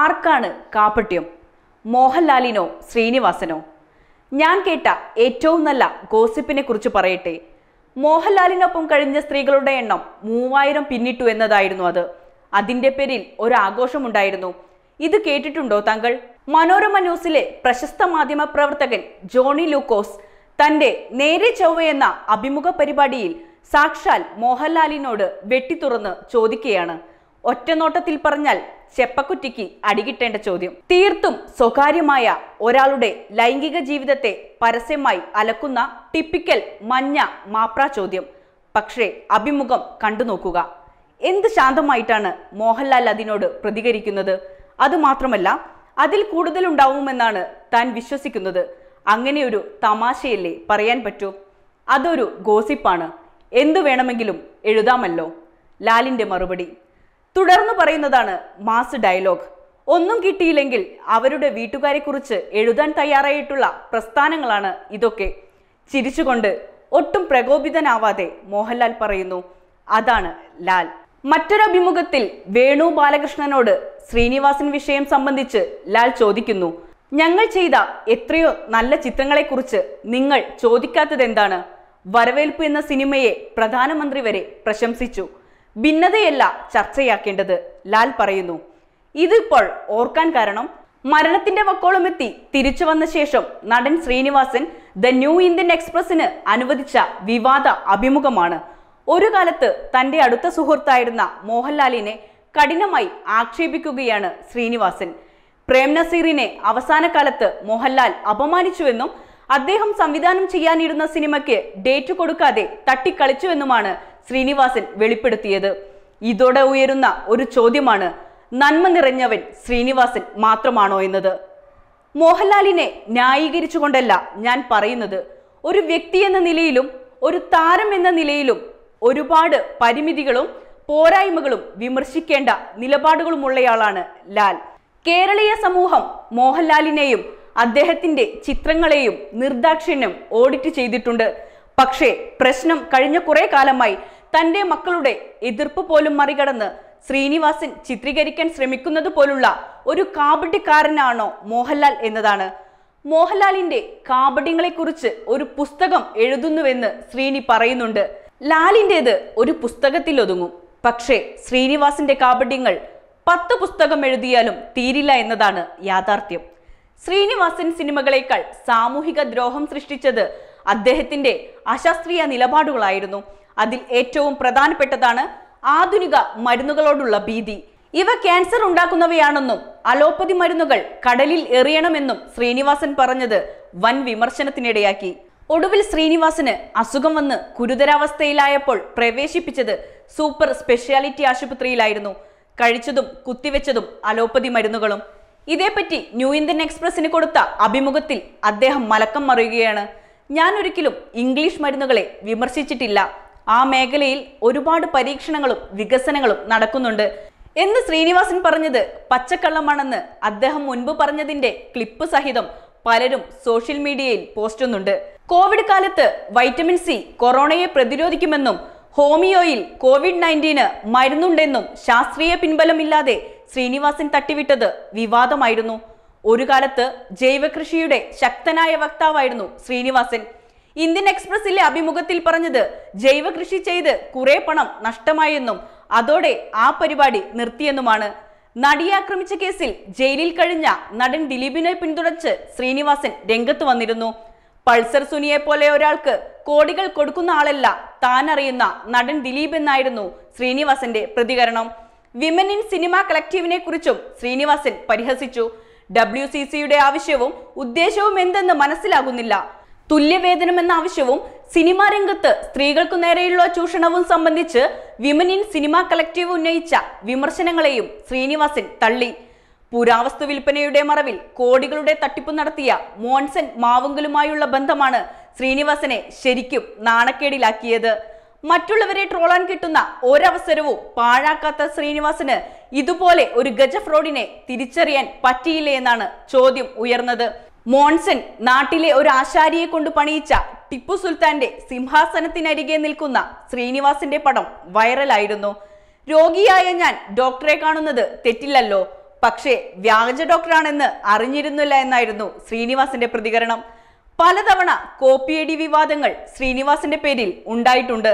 ആർക്കാണ് കാപ്പട്യം മോഹൻലാലിനോ ശ്രീനിവാസനോ ഞാൻ കേട്ട ഏറ്റവും നല്ല ഗോസിപ്പിനെ കുറിച്ച് പറയട്ടെ മോഹൻലാലിനൊപ്പം കഴിഞ്ഞ സ്ത്രീകളുടെ എണ്ണം മൂവായിരം പിന്നിട്ടു എന്നതായിരുന്നു അത് അതിന്റെ പേരിൽ ഒരാഘോഷമുണ്ടായിരുന്നു ഇത് കേട്ടിട്ടുണ്ടോ താങ്കൾ മനോരമ ന്യൂസിലെ പ്രശസ്ത മാധ്യമ പ്രവർത്തകൻ ജോണി ലൂക്കോസ് തന്റെ നേരെ ചൊവ്വ എന്ന അഭിമുഖ പരിപാടിയിൽ സാക്ഷാൽ മോഹൻലാലിനോട് വെട്ടിത്തുറന്ന് ചോദിക്കുകയാണ് ഒറ്റനോട്ടത്തിൽ പറഞ്ഞാൽ ചെപ്പക്കുറ്റിക്ക് അടികിട്ടേണ്ട ചോദ്യം തീർത്തും സ്വകാര്യമായ ഒരാളുടെ ലൈംഗിക ജീവിതത്തെ പരസ്യമായി അലക്കുന്ന ടിപ്പിക്കൽ മഞ്ഞ മാപ്ര ചോദ്യം പക്ഷേ അഭിമുഖം കണ്ടു നോക്കുക എന്ത് ശാന്തമായിട്ടാണ് മോഹൻലാൽ അതിനോട് പ്രതികരിക്കുന്നത് അതുമാത്രമല്ല അതിൽ കൂടുതൽ ഉണ്ടാവുമെന്നാണ് താൻ വിശ്വസിക്കുന്നത് അങ്ങനെയൊരു തമാശയല്ലേ പറയാൻ പറ്റൂ അതൊരു ഗോസിപ്പാണ് എന്തു വേണമെങ്കിലും എഴുതാമല്ലോ ലാലിൻ്റെ മറുപടി തുടർന്ന് പറയുന്നതാണ് മാസ് ഡയലോഗ് ഒന്നും കിട്ടിയില്ലെങ്കിൽ അവരുടെ വീട്ടുകാരെക്കുറിച്ച് എഴുതാൻ തയ്യാറായിട്ടുള്ള പ്രസ്ഥാനങ്ങളാണ് ഇതൊക്കെ ചിരിച്ചുകൊണ്ട് ഒട്ടും പ്രകോപിതനാവാതെ മോഹൻലാൽ പറയുന്നു അതാണ് ലാൽ മറ്റൊരഭിമുഖത്തിൽ വേണു ബാലകൃഷ്ണനോട് ശ്രീനിവാസൻ വിഷയം സംബന്ധിച്ച് ലാൽ ചോദിക്കുന്നു ഞങ്ങൾ ചെയ്ത എത്രയോ നല്ല ചിത്രങ്ങളെക്കുറിച്ച് നിങ്ങൾ എന്താണ് വരവേൽപ്പ് എന്ന സിനിമയെ പ്രധാനമന്ത്രി വരെ പ്രശംസിച്ചു ഭിന്നതയല്ല ചർച്ചയാക്കേണ്ടത് ലാൽ പറയുന്നു ഇതിപ്പോൾ ഓർക്കാൻ കാരണം മരണത്തിന്റെ വക്കോളമെത്തി തിരിച്ചു വന്ന ശേഷം നടൻ ശ്രീനിവാസൻ ദ ന്യൂ ഇന്ത്യൻ എക്സ്പ്രസിന് അനുവദിച്ച വിവാദ അഭിമുഖമാണ് ഒരു കാലത്ത് തന്റെ അടുത്ത സുഹൃത്തായിരുന്ന മോഹൻലാലിനെ കഠിനമായി ആക്ഷേപിക്കുകയാണ് ശ്രീനിവാസൻ പ്രേം നസീറിനെ അവസാന കാലത്ത് മോഹൻലാൽ അപമാനിച്ചുവെന്നും അദ്ദേഹം സംവിധാനം ചെയ്യാനിരുന്ന സിനിമയ്ക്ക് ഡേറ്റ് കൊടുക്കാതെ തട്ടിക്കളിച്ചുവെന്നുമാണ് ശ്രീനിവാസൻ വെളിപ്പെടുത്തിയത് ഇതോടെ ഉയരുന്ന ഒരു ചോദ്യമാണ് നന്മ നിറഞ്ഞവൻ ശ്രീനിവാസൻ മാത്രമാണോ എന്നത് മോഹൻലാലിനെ ന്യായീകരിച്ചുകൊണ്ടല്ല ഞാൻ പറയുന്നത് ഒരു വ്യക്തി എന്ന നിലയിലും ഒരു താരം എന്ന നിലയിലും ഒരുപാട് പരിമിതികളും പോരായ്മകളും വിമർശിക്കേണ്ട നിലപാടുകളുമുള്ളയാളാണ് ലാൽ കേരളീയ സമൂഹം മോഹൻലാലിനെയും അദ്ദേഹത്തിന്റെ ചിത്രങ്ങളെയും നിർദാക്ഷിണ്യം ഓഡിറ്റ് ചെയ്തിട്ടുണ്ട് പക്ഷേ പ്രശ്നം കഴിഞ്ഞ കുറേ കാലമായി തന്റെ മക്കളുടെ എതിർപ്പ് പോലും മറികടന്ന് ശ്രീനിവാസൻ ചിത്രീകരിക്കാൻ ശ്രമിക്കുന്നത് പോലുള്ള ഒരു കാബഡിക്കാരനാണോ മോഹൻലാൽ എന്നതാണ് മോഹൻലാലിന്റെ കാബഡികളെക്കുറിച്ച് ഒരു പുസ്തകം എഴുതുന്നുവെന്ന് ശ്രീനി പറയുന്നുണ്ട് ലാലിൻ്റേത് ഒരു പുസ്തകത്തിൽ ഒതുങ്ങും പക്ഷേ ശ്രീനിവാസിന്റെ കാബഡ്യങ്ങൾ പത്ത് പുസ്തകം എഴുതിയാലും തീരില്ല എന്നതാണ് യാഥാർത്ഥ്യം ശ്രീനിവാസൻ സിനിമകളേക്കാൾ സാമൂഹിക ദ്രോഹം സൃഷ്ടിച്ചത് അദ്ദേഹത്തിന്റെ അശാസ്ത്രീയ നിലപാടുകളായിരുന്നു അതിൽ ഏറ്റവും പ്രധാനപ്പെട്ടതാണ് ആധുനിക മരുന്നുകളോടുള്ള ഭീതി ഇവ ക്യാൻസർ ഉണ്ടാക്കുന്നവയാണെന്നും അലോപ്പതി മരുന്നുകൾ കടലിൽ എറിയണമെന്നും ശ്രീനിവാസൻ പറഞ്ഞത് വൻ വിമർശനത്തിനിടയാക്കി ഒടുവിൽ ശ്രീനിവാസന് അസുഖം വന്ന് ഗുരുതരാവസ്ഥയിലായപ്പോൾ പ്രവേശിപ്പിച്ചത് സൂപ്പർ സ്പെഷ്യാലിറ്റി ആശുപത്രിയിലായിരുന്നു കഴിച്ചതും കുത്തിവെച്ചതും അലോപ്പതി മരുന്നുകളും ഇതേപ്പറ്റി ന്യൂ ഇന്ത്യൻ എക്സ്പ്രസിന് കൊടുത്ത അഭിമുഖത്തിൽ അദ്ദേഹം മലക്കം മറിയുകയാണ് ഞാൻ ഒരിക്കലും ഇംഗ്ലീഷ് മരുന്നുകളെ വിമർശിച്ചിട്ടില്ല ആ മേഖലയിൽ ഒരുപാട് പരീക്ഷണങ്ങളും വികസനങ്ങളും നടക്കുന്നുണ്ട് എന്ന് ശ്രീനിവാസൻ പറഞ്ഞത് പച്ചക്കള്ളമാണെന്ന് അദ്ദേഹം മുൻപ് പറഞ്ഞതിന്റെ ക്ലിപ്പ് സഹിതം പലരും സോഷ്യൽ മീഡിയയിൽ പോസ്റ്റുന്നുണ്ട് കോവിഡ് കാലത്ത് വൈറ്റമിൻ സി കൊറോണയെ പ്രതിരോധിക്കുമെന്നും ഹോമിയോയിൽ കോവിഡ് നയൻറ്റീന് മരുന്നുണ്ടെന്നും ശാസ്ത്രീയ പിൻബലമില്ലാതെ ശ്രീനിവാസൻ തട്ടിവിട്ടത് വിവാദമായിരുന്നു ഒരു കാലത്ത് ജൈവകൃഷിയുടെ ശക്തനായ വക്താവായിരുന്നു ശ്രീനിവാസൻ ഇന്ത്യൻ എക്സ്പ്രസിലെ അഭിമുഖത്തിൽ പറഞ്ഞത് ജൈവകൃഷി ചെയ്ത് കുറെ പണം നഷ്ടമായെന്നും അതോടെ ആ പരിപാടി നിർത്തിയെന്നുമാണ് നടിയെ ആക്രമിച്ച കേസിൽ ജയിലിൽ കഴിഞ്ഞ നടൻ ദിലീപിനെ പിന്തുടച്ച് ശ്രീനിവാസൻ രംഗത്ത് വന്നിരുന്നു പൾസർ സുനിയെ പോലെ ഒരാൾക്ക് കോടികൾ കൊടുക്കുന്ന ആളല്ല താൻ അറിയുന്ന നടൻ ദിലീപ് എന്നായിരുന്നു ശ്രീനിവാസന്റെ പ്രതികരണം വിമൻ ഇൻ സിനിമ കളക്റ്റീവിനെ കുറിച്ചും ശ്രീനിവാസൻ പരിഹസിച്ചു ഡബ്ല്യു സി സിയുടെ ആവശ്യവും ഉദ്ദേശവും എന്തെന്ന് മനസ്സിലാകുന്നില്ല തുല്യവേതനം എന്ന ആവശ്യവും സിനിമാ രംഗത്ത് സ്ത്രീകൾക്കു നേരെയുള്ള ചൂഷണവും സംബന്ധിച്ച് വിമൻ ഇൻ സിനിമ കളക്റ്റീവ് ഉന്നയിച്ച വിമർശനങ്ങളെയും ശ്രീനിവാസൻ തള്ളി പുരാവസ്തു വിൽപ്പനയുടെ മറവിൽ കോടികളുടെ തട്ടിപ്പ് നടത്തിയ മോൺസൺ മാവുങ്കലുമായുള്ള ബന്ധമാണ് ശ്രീനിവാസനെ ശരിക്കും നാണക്കേടിലാക്കിയത് മറ്റുള്ളവരെ ട്രോളാൻ കിട്ടുന്ന ഒരവസരവും പാഴാക്കാത്ത ശ്രീനിവാസന് ഇതുപോലെ ഒരു ഗജ ഫ്രോഡിനെ തിരിച്ചറിയാൻ പറ്റിയില്ലേ എന്നാണ് ചോദ്യം ഉയർന്നത് മോൺസൺ നാട്ടിലെ ഒരു ആശാരിയെ കൊണ്ട് പണിയിച്ച ടിപ്പു സുൽത്താന്റെ സിംഹാസനത്തിനരികെ നിൽക്കുന്ന ശ്രീനിവാസിന്റെ പടം വൈറലായിരുന്നു രോഗിയായ ഞാൻ ഡോക്ടറെ കാണുന്നത് തെറ്റില്ലല്ലോ പക്ഷേ വ്യാജ ഡോക്ടറാണെന്ന് അറിഞ്ഞിരുന്നില്ല എന്നായിരുന്നു ശ്രീനിവാസിന്റെ പ്രതികരണം പലതവണ കോപ്പിയടി വിവാദങ്ങൾ ശ്രീനിവാസിന്റെ പേരിൽ ഉണ്ടായിട്ടുണ്ട്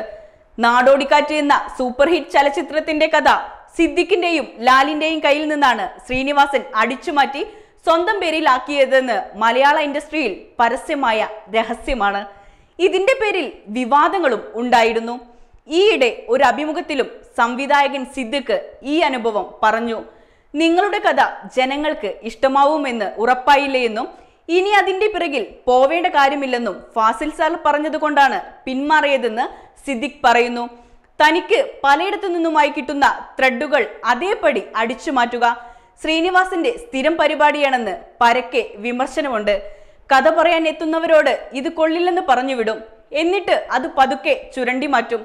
നാടോടിക്കാറ്റ് എന്ന സൂപ്പർ ഹിറ്റ് ചലച്ചിത്രത്തിന്റെ കഥ സിദ്ദിഖിന്റെയും ലാലിന്റെയും കയ്യിൽ നിന്നാണ് ശ്രീനിവാസൻ അടിച്ചുമാറ്റി സ്വന്തം പേരിൽ ആക്കിയതെന്ന് മലയാള ഇൻഡസ്ട്രിയിൽ പരസ്യമായ രഹസ്യമാണ് ഇതിന്റെ പേരിൽ വിവാദങ്ങളും ഉണ്ടായിരുന്നു ഈയിടെ ഒരു അഭിമുഖത്തിലും സംവിധായകൻ സിദ്ദിഖ് ഈ അനുഭവം പറഞ്ഞു നിങ്ങളുടെ കഥ ജനങ്ങൾക്ക് ഇഷ്ടമാവുമെന്ന് ഉറപ്പായില്ലേ എന്നും ഇനി അതിന്റെ പിറകിൽ പോവേണ്ട കാര്യമില്ലെന്നും ഫാസിൽ സാർ പറഞ്ഞതുകൊണ്ടാണ് പിന്മാറിയതെന്ന് സിദ്ദിഖ് പറയുന്നു തനിക്ക് പലയിടത്തു നിന്നുമായി കിട്ടുന്ന ത്രെഡുകൾ അതേപടി അടിച്ചു മാറ്റുക ശ്രീനിവാസിന്റെ സ്ഥിരം പരിപാടിയാണെന്ന് പരക്കെ വിമർശനമുണ്ട് കഥ പറയാൻ എത്തുന്നവരോട് ഇത് കൊള്ളില്ലെന്ന് പറഞ്ഞുവിടും എന്നിട്ട് അത് പതുക്കെ ചുരണ്ടി മാറ്റും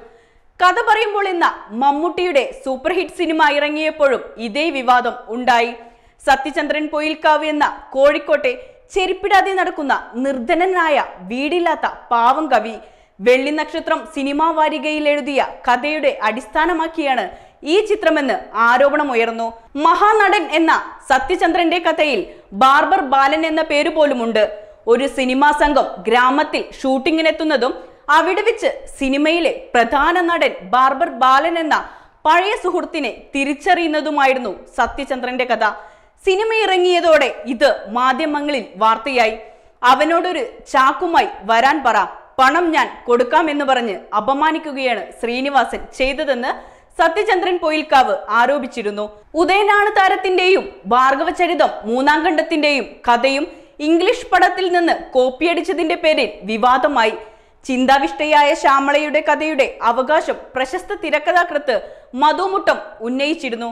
കഥ പറയുമ്പോൾ ഇന്ന മമ്മൂട്ടിയുടെ സൂപ്പർ ഹിറ്റ് സിനിമ ഇറങ്ങിയപ്പോഴും ഇതേ വിവാദം ഉണ്ടായി സത്യചന്ദ്രൻ പൊയിൽക്കാവ് എന്ന കോഴിക്കോട്ടെ ചെരുപ്പിടാതെ നടക്കുന്ന നിർധനനായ വീടില്ലാത്ത പാവം കവി വെള്ളി നക്ഷത്രം സിനിമാ വാരികയിൽ എഴുതിയ കഥയുടെ അടിസ്ഥാനമാക്കിയാണ് ഈ ചിത്രമെന്ന് ഉയർന്നു മഹാനടൻ എന്ന സത്യചന്ദ്രന്റെ കഥയിൽ ബാർബർ ബാലൻ എന്ന പേര് പോലുമുണ്ട് ഒരു സിനിമാ സംഘം ഗ്രാമത്തിൽ ഷൂട്ടിങ്ങിനെത്തുന്നതും അവിടെ വെച്ച് സിനിമയിലെ പ്രധാന നടൻ ബാർബർ ബാലൻ എന്ന പഴയ സുഹൃത്തിനെ തിരിച്ചറിയുന്നതുമായിരുന്നു സത്യചന്ദ്രന്റെ കഥ സിനിമ ഇറങ്ങിയതോടെ ഇത് മാധ്യമങ്ങളിൽ വാർത്തയായി അവനോടൊരു ചാക്കുമായി വരാൻ പറ പണം ഞാൻ കൊടുക്കാമെന്ന് പറഞ്ഞ് അപമാനിക്കുകയാണ് ശ്രീനിവാസൻ ചെയ്തതെന്ന് സത്യചന്ദ്രൻ പൊയിൽക്കാവ് ആരോപിച്ചിരുന്നു ഉദയനാണ് താരത്തിന്റെയും ഭാർഗവചരിതം മൂന്നാം ഖണ്ഡത്തിന്റെയും കഥയും ഇംഗ്ലീഷ് പടത്തിൽ നിന്ന് കോപ്പിയടിച്ചതിന്റെ പേരിൽ വിവാദമായി ചിന്താവിഷ്ടയായ ശ്യാമളയുടെ കഥയുടെ അവകാശം പ്രശസ്ത തിരക്കഥാകൃത്ത് മധുമുട്ടം ഉന്നയിച്ചിരുന്നു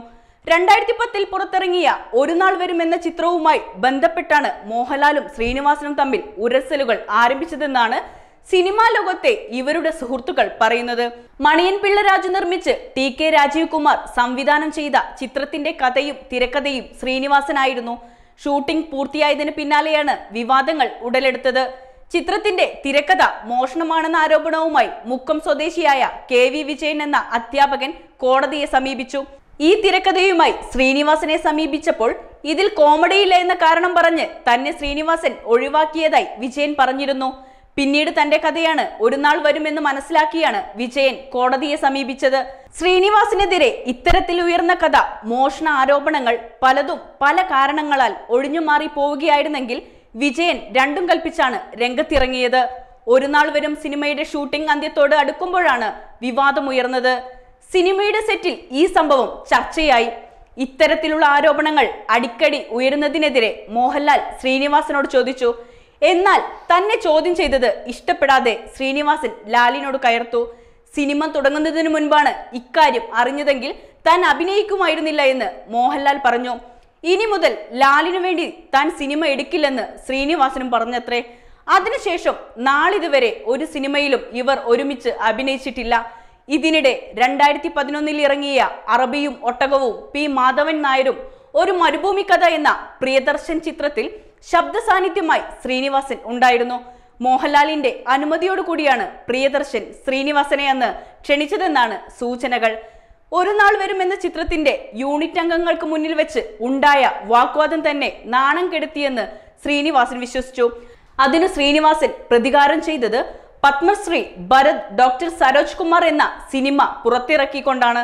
രണ്ടായിരത്തി പത്തിൽ പുറത്തിറങ്ങിയ ഒരു നാൾ വരും എന്ന ചിത്രവുമായി ബന്ധപ്പെട്ടാണ് മോഹൻലാലും ശ്രീനിവാസനും തമ്മിൽ ഉരസലുകൾ ആരംഭിച്ചതെന്നാണ് സിനിമാ ലോകത്തെ ഇവരുടെ സുഹൃത്തുക്കൾ പറയുന്നത് മണിയൻ പിള്ള രാജു നിർമ്മിച്ച് ടി കെ രാജീവ് കുമാർ സംവിധാനം ചെയ്ത ചിത്രത്തിന്റെ കഥയും തിരക്കഥയും ശ്രീനിവാസനായിരുന്നു ഷൂട്ടിംഗ് പൂർത്തിയായതിന് പിന്നാലെയാണ് വിവാദങ്ങൾ ഉടലെടുത്തത് ചിത്രത്തിന്റെ തിരക്കഥ മോഷണമാണെന്ന ആരോപണവുമായി മുക്കം സ്വദേശിയായ കെ വി വിജയൻ എന്ന അധ്യാപകൻ കോടതിയെ സമീപിച്ചു ഈ തിരക്കഥയുമായി ശ്രീനിവാസനെ സമീപിച്ചപ്പോൾ ഇതിൽ കോമഡിയില്ല എന്ന കാരണം പറഞ്ഞ് തന്നെ ശ്രീനിവാസൻ ഒഴിവാക്കിയതായി വിജയൻ പറഞ്ഞിരുന്നു പിന്നീട് തന്റെ കഥയാണ് ഒരു നാൾ വരുമെന്ന് മനസ്സിലാക്കിയാണ് വിജയൻ കോടതിയെ സമീപിച്ചത് ശ്രീനിവാസിനെതിരെ ഇത്തരത്തിൽ ഉയർന്ന കഥ മോഷണ ആരോപണങ്ങൾ പലതും പല കാരണങ്ങളാൽ ഒഴിഞ്ഞുമാറി പോവുകയായിരുന്നെങ്കിൽ വിജയൻ രണ്ടും കൽപ്പിച്ചാണ് രംഗത്തിറങ്ങിയത് ഒരു നാൾ വരും സിനിമയുടെ ഷൂട്ടിംഗ് അന്ത്യത്തോട് അടുക്കുമ്പോഴാണ് വിവാദമുയർന്നത് സിനിമയുടെ സെറ്റിൽ ഈ സംഭവം ചർച്ചയായി ഇത്തരത്തിലുള്ള ആരോപണങ്ങൾ അടിക്കടി ഉയരുന്നതിനെതിരെ മോഹൻലാൽ ശ്രീനിവാസനോട് ചോദിച്ചു എന്നാൽ തന്നെ ചോദ്യം ചെയ്തത് ഇഷ്ടപ്പെടാതെ ശ്രീനിവാസൻ ലാലിനോട് കയർത്തു സിനിമ തുടങ്ങുന്നതിന് മുൻപാണ് ഇക്കാര്യം അറിഞ്ഞതെങ്കിൽ താൻ അഭിനയിക്കുമായിരുന്നില്ല എന്ന് മോഹൻലാൽ പറഞ്ഞു ഇനി മുതൽ ലാലിനു വേണ്ടി താൻ സിനിമ എടുക്കില്ലെന്ന് ശ്രീനിവാസനും പറഞ്ഞത്രേ അതിനുശേഷം നാളിതുവരെ ഒരു സിനിമയിലും ഇവർ ഒരുമിച്ച് അഭിനയിച്ചിട്ടില്ല ഇതിനിടെ രണ്ടായിരത്തി പതിനൊന്നിൽ ഇറങ്ങിയ അറബിയും ഒട്ടകവും പി മാധവൻ നായരും ഒരു മരുഭൂമി കഥ എന്ന പ്രിയദർശൻ ചിത്രത്തിൽ ശബ്ദ സാന്നിധ്യമായി ശ്രീനിവാസൻ ഉണ്ടായിരുന്നു മോഹൻലാലിന്റെ അനുമതിയോടുകൂടിയാണ് പ്രിയദർശൻ ശ്രീനിവാസനെ അന്ന് ക്ഷണിച്ചതെന്നാണ് സൂചനകൾ ഒരു നാൾ വരുമെന്ന ചിത്രത്തിന്റെ യൂണിറ്റ് അംഗങ്ങൾക്ക് മുന്നിൽ വെച്ച് ഉണ്ടായ വാക്വാദം തന്നെ നാണം കെടുത്തിയെന്ന് ശ്രീനിവാസൻ വിശ്വസിച്ചു അതിന് ശ്രീനിവാസൻ പ്രതികാരം ചെയ്തത് പത്മശ്രീ ഭരത് ഡോക്ടർ സരോജ് കുമാർ എന്ന സിനിമ പുറത്തിറക്കിക്കൊണ്ടാണ്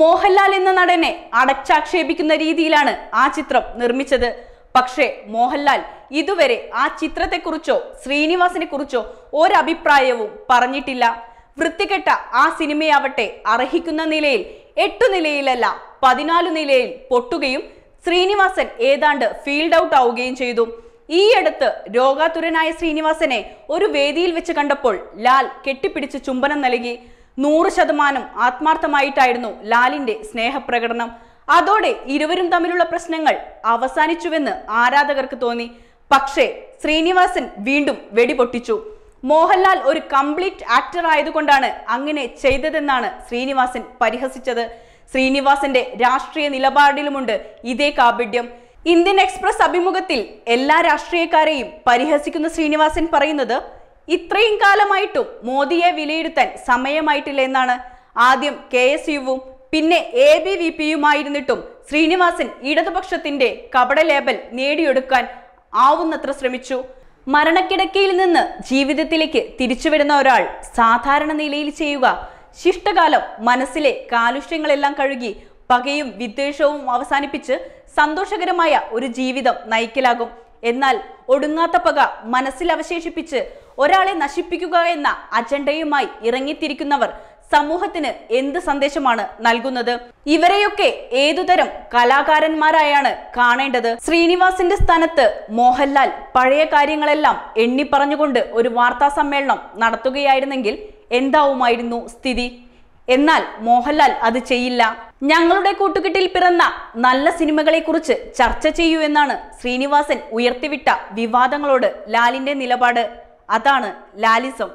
മോഹൻലാൽ എന്ന നടനെ അടച്ചാക്ഷേപിക്കുന്ന രീതിയിലാണ് ആ ചിത്രം നിർമ്മിച്ചത് പക്ഷേ മോഹൻലാൽ ഇതുവരെ ആ ചിത്രത്തെക്കുറിച്ചോ ശ്രീനിവാസിനെ കുറിച്ചോ ഒരഭിപ്രായവും പറഞ്ഞിട്ടില്ല വൃത്തികെട്ട ആ സിനിമയാവട്ടെ അർഹിക്കുന്ന നിലയിൽ എട്ടു നിലയിലല്ല പതിനാല് നിലയിൽ പൊട്ടുകയും ശ്രീനിവാസൻ ഏതാണ്ട് ഫീൽഡ് ഔട്ട് ആവുകയും ചെയ്തു അടുത്ത് രോഗാതുരനായ ശ്രീനിവാസനെ ഒരു വേദിയിൽ വെച്ച് കണ്ടപ്പോൾ ലാൽ കെട്ടിപ്പിടിച്ച് ചുംബനം നൽകി നൂറ് ശതമാനം ആത്മാർത്ഥമായിട്ടായിരുന്നു ലാലിന്റെ സ്നേഹപ്രകടനം അതോടെ ഇരുവരും തമ്മിലുള്ള പ്രശ്നങ്ങൾ അവസാനിച്ചുവെന്ന് ആരാധകർക്ക് തോന്നി പക്ഷേ ശ്രീനിവാസൻ വീണ്ടും വെടിപൊട്ടിച്ചു മോഹൻലാൽ ഒരു കംപ്ലീറ്റ് ആക്ടർ ആയതുകൊണ്ടാണ് അങ്ങനെ ചെയ്തതെന്നാണ് ശ്രീനിവാസൻ പരിഹസിച്ചത് ശ്രീനിവാസന്റെ രാഷ്ട്രീയ നിലപാടിലുമുണ്ട് ഇതേ കാപഢ്യം ഇന്ത്യൻ എക്സ്പ്രസ് അഭിമുഖത്തിൽ എല്ലാ രാഷ്ട്രീയക്കാരെയും പരിഹസിക്കുന്ന ശ്രീനിവാസൻ പറയുന്നത് ഇത്രയും കാലമായിട്ടും മോദിയെ വിലയിരുത്താൻ സമയമായിട്ടില്ല എന്നാണ് ആദ്യം കെ എസ് യുവും പിന്നെ എ ബി വി പിയുമായിരുന്നിട്ടും ശ്രീനിവാസൻ ഇടതുപക്ഷത്തിന്റെ കപട ലേബൽ നേടിയെടുക്കാൻ ആവുന്നത്ര ശ്രമിച്ചു മരണക്കിടക്കയിൽ നിന്ന് ജീവിതത്തിലേക്ക് തിരിച്ചുവിടുന്ന ഒരാൾ സാധാരണ നിലയിൽ ചെയ്യുക ശിഷ്ടകാലം മനസ്സിലെ കാലുഷ്യങ്ങളെല്ലാം കഴുകി പകയും വിദ്വേഷവും അവസാനിപ്പിച്ച് സന്തോഷകരമായ ഒരു ജീവിതം നയിക്കലാകും എന്നാൽ ഒടുങ്ങാത്ത പക മനസ്സിൽ അവശേഷിപ്പിച്ച് ഒരാളെ നശിപ്പിക്കുക എന്ന അജണ്ടയുമായി ഇറങ്ങിത്തിരിക്കുന്നവർ സമൂഹത്തിന് എന്ത് സന്ദേശമാണ് നൽകുന്നത് ഇവരെയൊക്കെ ഏതുതരം കലാകാരന്മാരായാണ് കാണേണ്ടത് ശ്രീനിവാസിന്റെ സ്ഥാനത്ത് മോഹൻലാൽ പഴയ കാര്യങ്ങളെല്ലാം എണ്ണി പറഞ്ഞുകൊണ്ട് ഒരു വാർത്താ സമ്മേളനം നടത്തുകയായിരുന്നെങ്കിൽ എന്താവുമായിരുന്നു സ്ഥിതി എന്നാൽ മോഹൻലാൽ അത് ചെയ്യില്ല ഞങ്ങളുടെ കൂട്ടുകെട്ടിൽ പിറന്ന നല്ല സിനിമകളെക്കുറിച്ച് ചർച്ച ചെയ്യൂ എന്നാണ് ശ്രീനിവാസൻ ഉയർത്തിവിട്ട വിവാദങ്ങളോട് ലാലിന്റെ നിലപാട് അതാണ് ലാലിസം